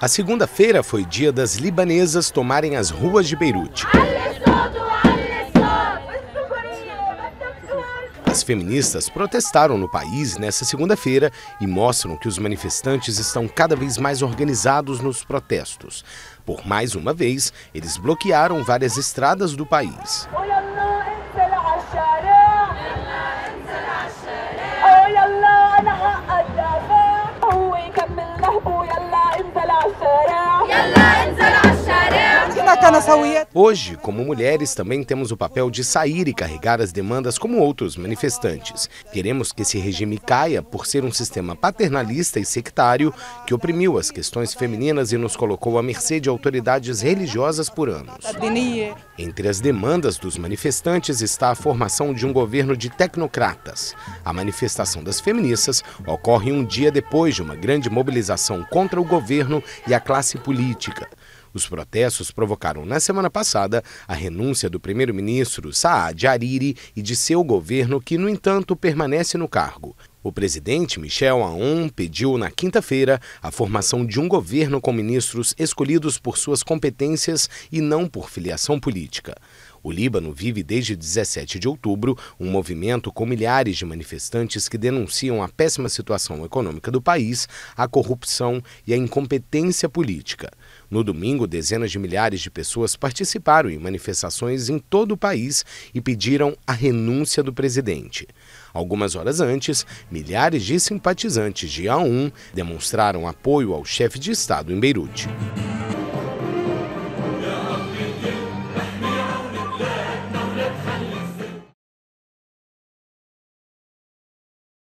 A segunda-feira foi dia das libanesas tomarem as ruas de Beirute. As feministas protestaram no país nesta segunda-feira e mostram que os manifestantes estão cada vez mais organizados nos protestos. Por mais uma vez, eles bloquearam várias estradas do país. Olha Hoje, como mulheres, também temos o papel de sair e carregar as demandas como outros manifestantes. Queremos que esse regime caia por ser um sistema paternalista e sectário que oprimiu as questões femininas e nos colocou à mercê de autoridades religiosas por anos. Entre as demandas dos manifestantes está a formação de um governo de tecnocratas. A manifestação das feministas ocorre um dia depois de uma grande mobilização contra o governo e a classe política. Os protestos provocaram na semana passada a renúncia do primeiro-ministro Saad Hariri e de seu governo, que, no entanto, permanece no cargo. O presidente Michel Aoun pediu na quinta-feira a formação de um governo com ministros escolhidos por suas competências e não por filiação política. O Líbano vive desde 17 de outubro um movimento com milhares de manifestantes que denunciam a péssima situação econômica do país, a corrupção e a incompetência política. No domingo, dezenas de milhares de pessoas participaram em manifestações em todo o país e pediram a renúncia do presidente. Algumas horas antes, milhares de simpatizantes de A1 demonstraram apoio ao chefe de Estado em Beirute.